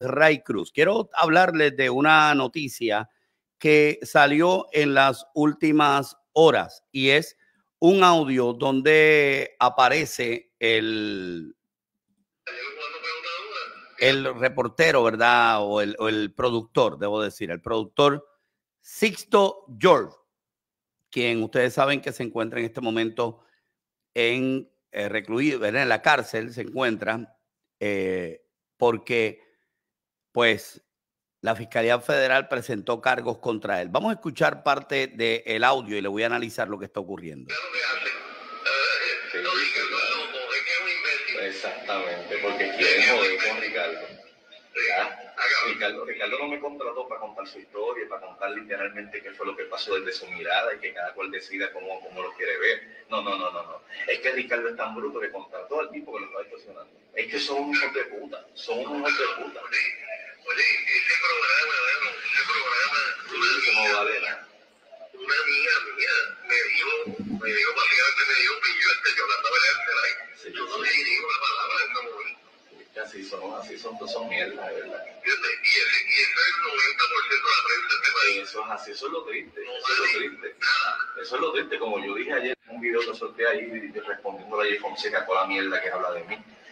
Ray Cruz. Quiero hablarles de una noticia que salió en las últimas horas y es un audio donde aparece el, el reportero, ¿verdad? O el, productor, debo decir, el productor Sixto George, quien ustedes saben que se encuentra en este momento en eh, recluido, en la cárcel, se encuentra eh, porque pues la Fiscalía Federal presentó cargos contra él. Vamos a escuchar parte del audio y le voy a analizar lo que está ocurriendo. Exactamente, porque quieren joder Ricardo, no me contrató para contar su historia, para contar literalmente qué fue lo que pasó desde su mirada y que cada cual decida cómo, cómo lo quiere ver. No, no, no, no, no. Es que Ricardo es tan bruto que contrató el tipo que lo está estacionando. Es que son unos de puta, son unos de puta. Oye, ese programa, ese programa, una, una mía me dijo, me dijo me dijo que yo que este, yo no le palabra Así son, así son, pues son mierda, de verdad. Y eso es el 90% de la prensa Eso es así, eso es lo triste, eso es lo triste. Eso es lo triste, como yo dije ayer en un video que solté ahí respondiendo a Jay Fonseca con la mierda que habla de mí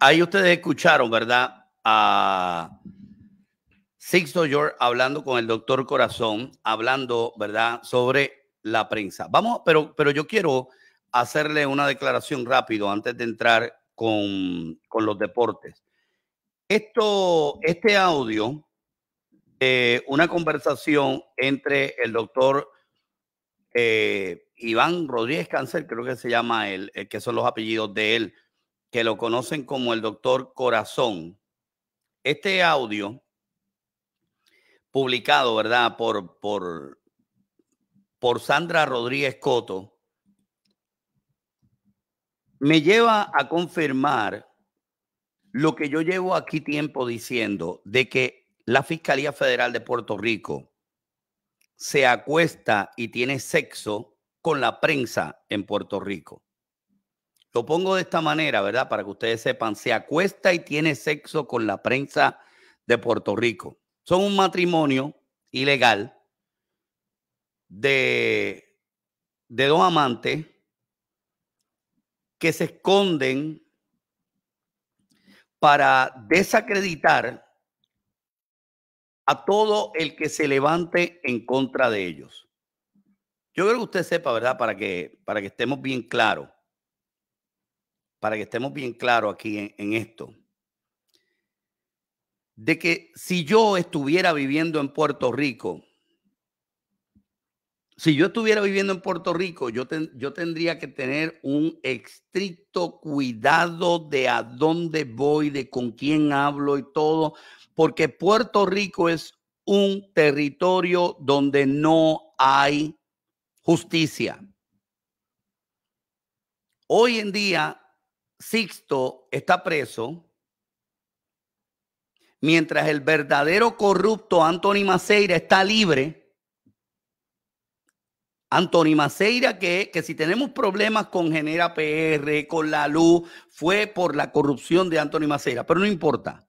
ahí ustedes escucharon, ¿verdad? A Sixto York hablando con el doctor Corazón, hablando, ¿verdad? Sobre la prensa. Vamos, pero, pero yo quiero hacerle una declaración rápido antes de entrar con, los deportes. Esto, este audio de eh, una conversación entre el doctor eh, Iván Rodríguez Cáncer, creo que se llama él, eh, que son los apellidos de él, que lo conocen como el doctor Corazón. Este audio, publicado, ¿verdad? Por, por, por Sandra Rodríguez Coto, me lleva a confirmar lo que yo llevo aquí tiempo diciendo, de que la Fiscalía Federal de Puerto Rico se acuesta y tiene sexo con la prensa en Puerto Rico. Lo pongo de esta manera, ¿verdad? Para que ustedes sepan, se acuesta y tiene sexo con la prensa de Puerto Rico. Son un matrimonio ilegal de, de dos amantes que se esconden para desacreditar a todo el que se levante en contra de ellos. Yo creo que usted sepa, ¿verdad? Para que, para que estemos bien claros para que estemos bien claros aquí en, esto, de que si yo estuviera viviendo en Puerto Rico, si yo estuviera viviendo en Puerto Rico, yo, yo, tendría que tener un estricto cuidado de a dónde voy, de con quién hablo y todo, porque Puerto Rico es un territorio donde no hay justicia. Hoy en día Sixto está preso, mientras el verdadero corrupto Anthony Maceira está libre. Anthony Maceira, que, si tenemos problemas con Genera PR, con la luz, fue por la corrupción de Anthony Maceira, pero no importa.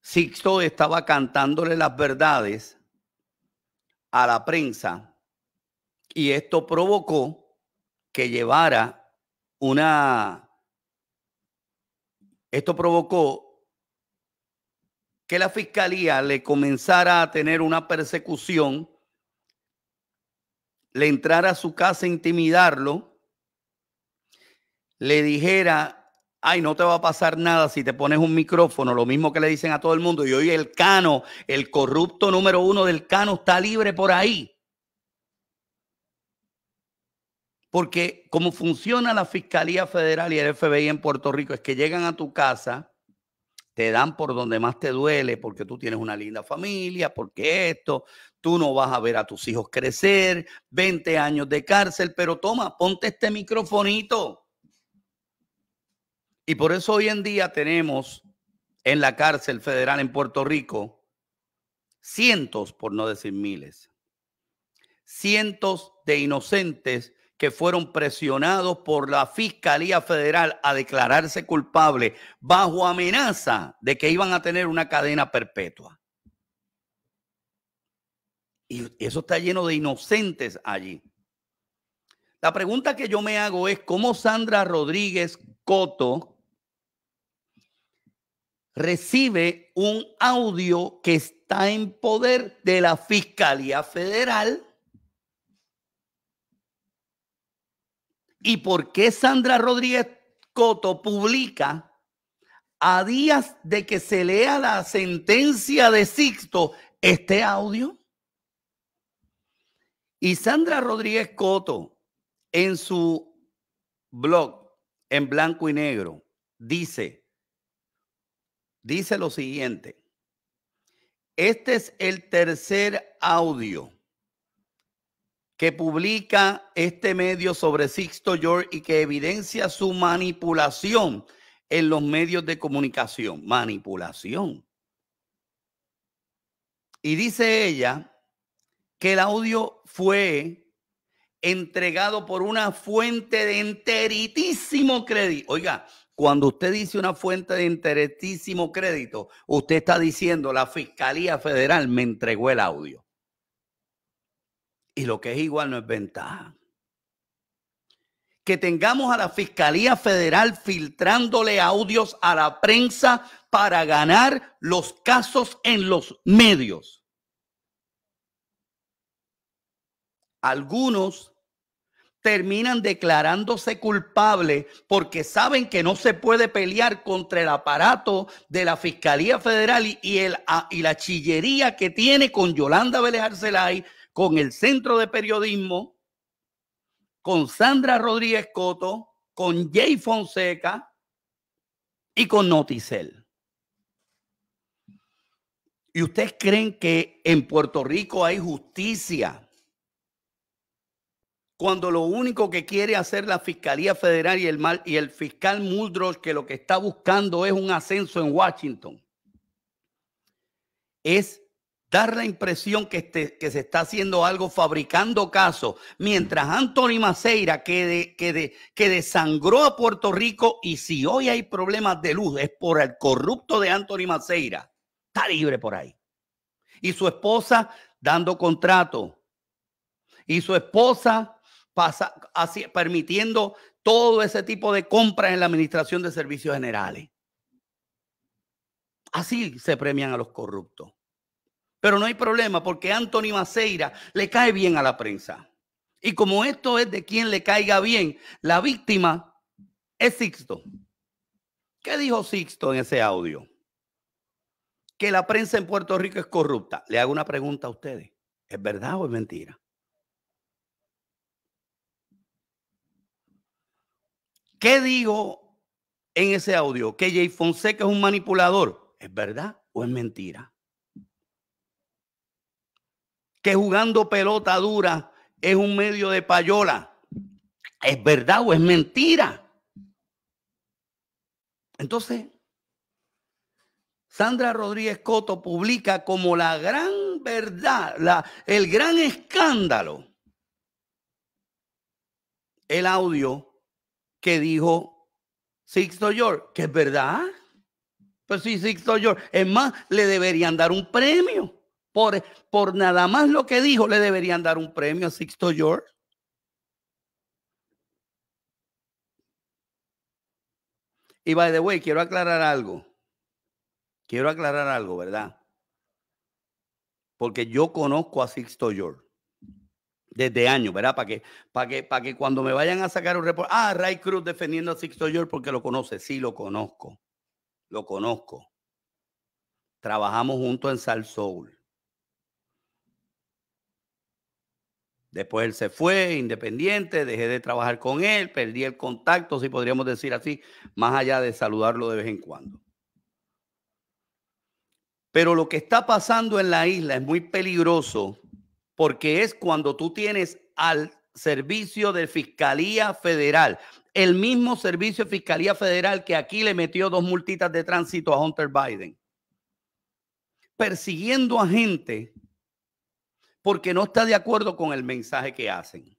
Sixto estaba cantándole las verdades a la prensa y esto provocó que llevara una... Esto provocó que la fiscalía le comenzara a tener una persecución, le entrara a su casa a intimidarlo, le dijera, ay, no te va a pasar nada si te pones un micrófono, lo mismo que le dicen a todo el mundo, y hoy el Cano, el corrupto número uno del Cano, está libre por ahí Porque como funciona la Fiscalía Federal y el FBI en Puerto Rico es que llegan a tu casa, te dan por donde más te duele, porque tú tienes una linda familia, porque esto, tú no vas a ver a tus hijos crecer, 20 años de cárcel, pero toma, ponte este microfonito. Y por eso hoy en día tenemos en la cárcel federal en Puerto Rico cientos, por no decir miles, cientos de inocentes que fueron presionados por la Fiscalía Federal a declararse culpables bajo amenaza de que iban a tener una cadena perpetua. Y eso está lleno de inocentes allí. La pregunta que yo me hago es cómo Sandra Rodríguez Coto recibe un audio que está en poder de la Fiscalía Federal ¿Y por qué Sandra Rodríguez Coto publica a días de que se lea la sentencia de Sixto este audio? Y Sandra Rodríguez Coto en su blog en blanco y negro dice, dice lo siguiente, este es el tercer audio que publica este medio sobre Sixto York y que evidencia su manipulación en los medios de comunicación. Manipulación. Y dice ella que el audio fue entregado por una fuente de enteritísimo crédito. Oiga, cuando usted dice una fuente de enteritísimo crédito, usted está diciendo la Fiscalía Federal me entregó el audio. Y lo que es igual no es ventaja. Que tengamos a la Fiscalía Federal filtrándole audios a la prensa para ganar los casos en los medios. Algunos terminan declarándose culpables porque saben que no se puede pelear contra el aparato de la Fiscalía Federal y, el, y la chillería que tiene con Yolanda Vélez Arcelay, con el Centro de Periodismo, con Sandra Rodríguez Coto, con Jay Fonseca y con Noticel. ¿Y ustedes creen que en Puerto Rico hay justicia? Cuando lo único que quiere hacer la Fiscalía Federal y el, y el fiscal Muldrow, que lo que está buscando es un ascenso en Washington, es dar la impresión este, que, se está haciendo algo fabricando casos, mientras Anthony Maceira, que, desangró a Puerto Rico, y si hoy hay problemas de luz, es por el corrupto de Anthony Maceira, está libre por ahí. Y su esposa dando contrato. Y su esposa pasa, así, permitiendo todo ese tipo de compras en la Administración de Servicios Generales. Así se premian a los corruptos. Pero no hay problema porque Anthony Maceira le cae bien a la prensa. Y como esto es de quien le caiga bien, la víctima es Sixto. ¿Qué dijo Sixto en ese audio? Que la prensa en Puerto Rico es corrupta. Le hago una pregunta a ustedes. ¿Es verdad o es mentira? ¿Qué digo en ese audio? Que Jay Fonseca es un manipulador. ¿Es verdad o es mentira? que jugando pelota dura es un medio de payola. ¿Es verdad o es mentira? Entonces, Sandra Rodríguez Coto publica como la gran verdad, la, el gran escándalo, el audio que dijo Sixto York, que es verdad. Pues sí, Sixto York. Es más, le deberían dar un premio. Por, nada más lo que dijo, le deberían dar un premio a Sixto George. Y by the way, quiero aclarar algo. Quiero aclarar algo, ¿verdad? Porque yo conozco a Sixto George desde años, ¿verdad? Para que, para que, para que cuando me vayan a sacar un reporte, ah, Ray Cruz defendiendo a Sixto George porque lo conoce. Sí, lo conozco. Lo conozco. Trabajamos juntos en Sal Soul. Después él se fue, independiente, dejé de trabajar con él, perdí el contacto, si podríamos decir así, más allá de saludarlo de vez en cuando. Pero lo que está pasando en la isla es muy peligroso porque es cuando tú tienes al servicio de Fiscalía Federal, el mismo servicio de Fiscalía Federal que aquí le metió dos multitas de tránsito a Hunter Biden, persiguiendo a gente porque no está de acuerdo con el mensaje que hacen.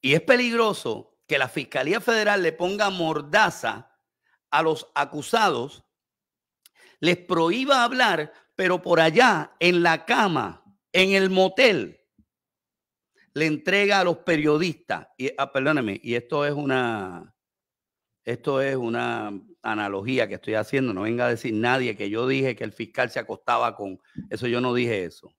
Y es peligroso que la Fiscalía Federal le ponga mordaza a los acusados, les prohíba hablar, pero por allá, en la cama, en el motel, le entrega a los periodistas, y, ah, perdóname, y esto es una, esto es una analogía que estoy haciendo, no venga a decir nadie que yo dije que el fiscal se acostaba con, eso yo no dije eso.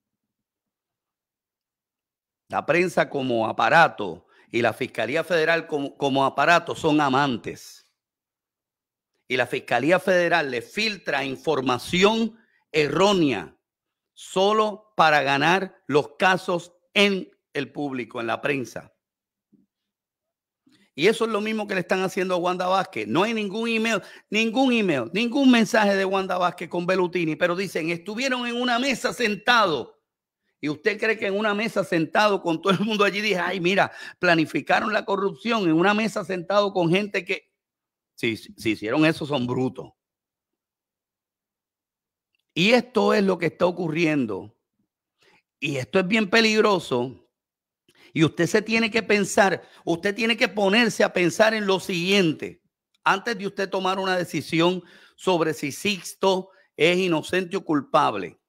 La prensa como aparato y la Fiscalía Federal como, aparato son amantes. Y la Fiscalía Federal le filtra información errónea solo para ganar los casos en el público, en la prensa. Y eso es lo mismo que le están haciendo a Wanda Vázquez. No hay ningún email, ningún email, ningún mensaje de Wanda Vázquez con Belutini, pero dicen, estuvieron en una mesa sentado. ¿Y usted cree que en una mesa sentado con todo el mundo allí dije, ay, mira, planificaron la corrupción en una mesa sentado con gente que, sí si hicieron eso, son brutos. Y esto es lo que está ocurriendo. Y esto es bien peligroso. Y usted se tiene que pensar, usted tiene que ponerse a pensar en lo siguiente. Antes de usted tomar una decisión sobre si Sixto es inocente o culpable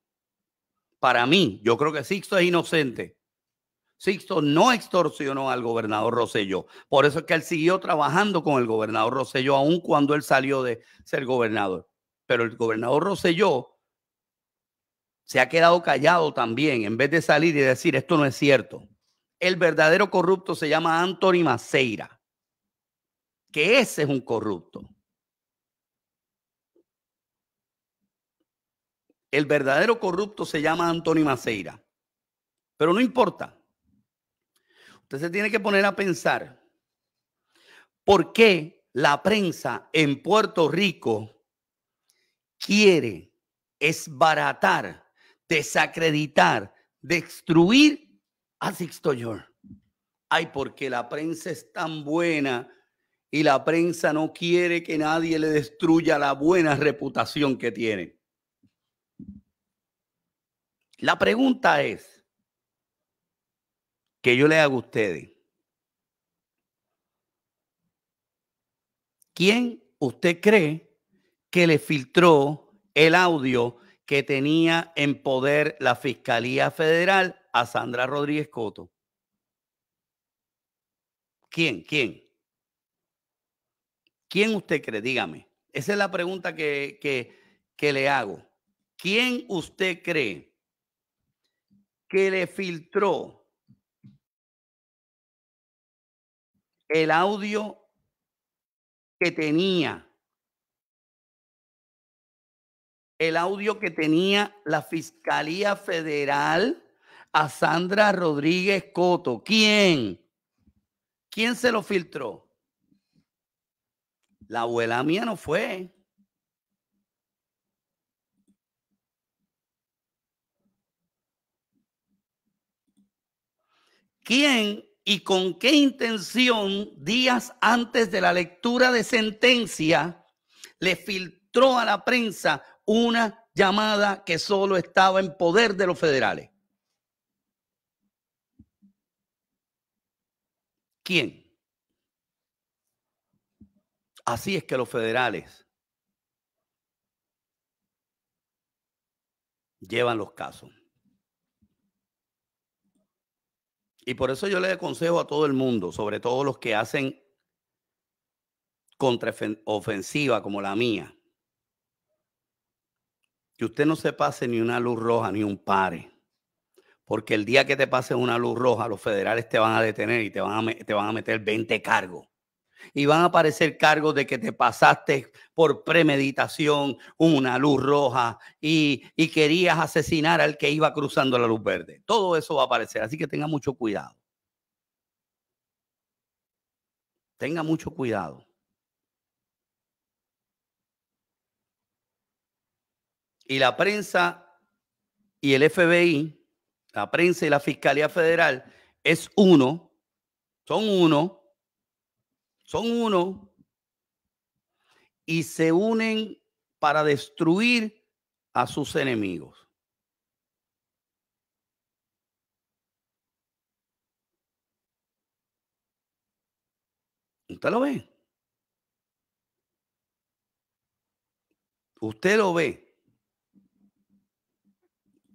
para mí, yo creo que Sixto es inocente. Sixto no extorsionó al gobernador Rosselló. Por eso es que él siguió trabajando con el gobernador Rosselló, aun cuando él salió de ser gobernador. Pero el gobernador Rosselló se ha quedado callado también, en vez de salir y decir, esto no es cierto. El verdadero corrupto se llama Anthony Maceira, que ese es un corrupto. El verdadero corrupto se llama Antonio Maceira. Pero no importa. Usted se tiene que poner a pensar por qué la prensa en Puerto Rico quiere esbaratar, desacreditar, destruir a Sixto York. Ay, porque la prensa es tan buena y la prensa no quiere que nadie le destruya la buena reputación que tiene. La pregunta es que yo le hago a ustedes. ¿Quién usted cree que le filtró el audio que tenía en poder la Fiscalía Federal a Sandra Rodríguez Coto? ¿Quién? ¿Quién? ¿Quién usted cree? Dígame. Esa es la pregunta que, que le hago. ¿Quién usted cree que le filtró el audio que tenía, el audio que tenía la Fiscalía Federal a Sandra Rodríguez Coto. ¿Quién? ¿Quién se lo filtró? La abuela mía no fue. quién y con qué intención días antes de la lectura de sentencia le filtró a la prensa una llamada que solo estaba en poder de los federales. ¿Quién? Así es que los federales llevan los casos. Y por eso yo le consejo a todo el mundo, sobre todo los que hacen contraofensiva como la mía, que usted no se pase ni una luz roja ni un pare. Porque el día que te pases una luz roja, los federales te van a detener y te van a, te van a meter 20 cargos y van a aparecer cargos de que te pasaste por premeditación una luz roja y, y, querías asesinar al que iba cruzando la luz verde. Todo eso va a aparecer, así que tenga mucho cuidado. Tenga mucho cuidado. Y la prensa y el FBI, la prensa y la Fiscalía Federal es uno, son uno son uno y se unen para destruir a sus enemigos. ¿Usted lo ve? Usted lo ve.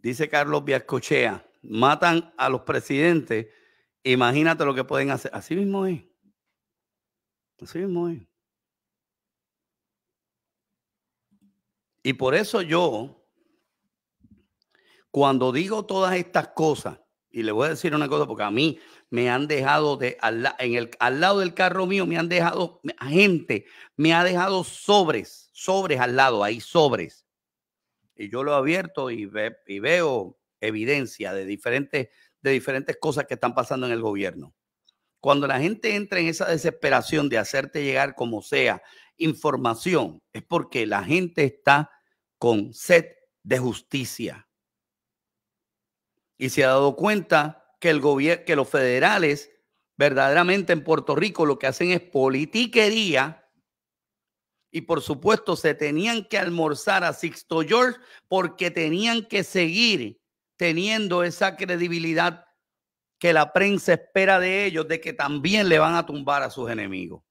Dice Carlos Viascochea, matan a los presidentes. Imagínate lo que pueden hacer. Así mismo es. Así es Y por eso yo, cuando digo todas estas cosas, y le voy a decir una cosa, porque a mí me han dejado de, al, en el, al lado del carro mío, me han dejado gente, me ha dejado sobres, sobres al lado, ahí sobres. Y yo lo he abierto y, y veo evidencia de diferentes, de diferentes cosas que están pasando en el gobierno. Cuando la gente entra en esa desesperación de hacerte llegar como sea información, es porque la gente está con sed de justicia. Y se ha dado cuenta que, el que los federales verdaderamente en Puerto Rico lo que hacen es politiquería. Y por supuesto se tenían que almorzar a Sixto George porque tenían que seguir teniendo esa credibilidad que la prensa espera de ellos de que también le van a tumbar a sus enemigos.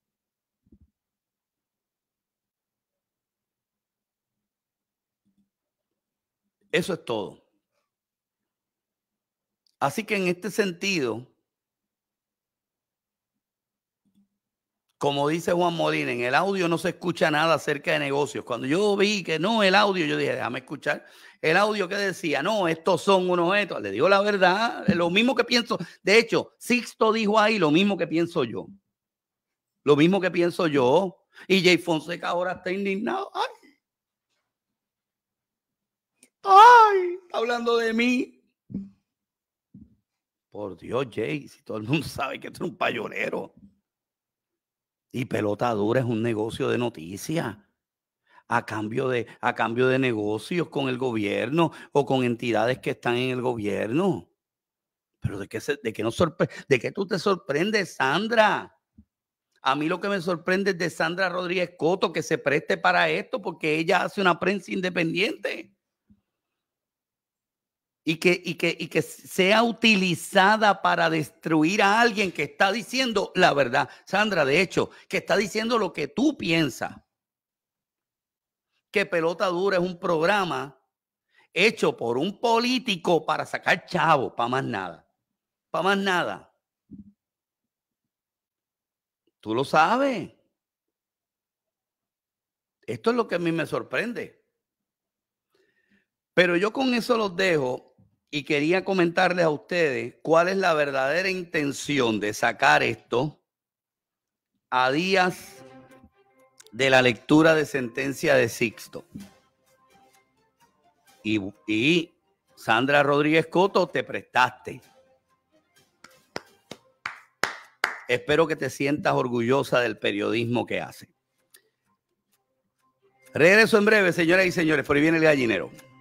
Eso es todo. Así que en este sentido, como dice Juan Molina, en el audio no se escucha nada acerca de negocios. Cuando yo vi que no, el audio, yo dije, déjame escuchar el audio que decía, no, estos son unos estos. Le digo la verdad, lo mismo que pienso. De hecho, Sixto dijo ahí lo mismo que pienso yo. Lo mismo que pienso yo. Y Jay Fonseca ahora está indignado. ¡Ay! Está hablando de mí. Por Dios, Jay, si todo el mundo sabe que esto es un payolero. Y pelota dura es un negocio de noticias a cambio, de, a cambio de negocios con el gobierno o con entidades que están en el gobierno. Pero de qué, de qué, no de qué tú te sorprendes, Sandra. A mí lo que me sorprende es de Sandra Rodríguez Coto que se preste para esto porque ella hace una prensa independiente. Y que, y que, y que sea utilizada para destruir a alguien que está diciendo la verdad. Sandra, de hecho, que está diciendo lo que tú piensas que Pelota Dura es un programa hecho por un político para sacar chavo, para más nada. Para más nada. Tú lo sabes. Esto es lo que a mí me sorprende. Pero yo con eso los dejo y quería comentarles a ustedes cuál es la verdadera intención de sacar esto a días de la lectura de sentencia de Sixto. Y, Sandra Rodríguez Coto, te prestaste. Espero que te sientas orgullosa del periodismo que hace. Regreso en breve, señoras y señores. Por ahí viene el gallinero.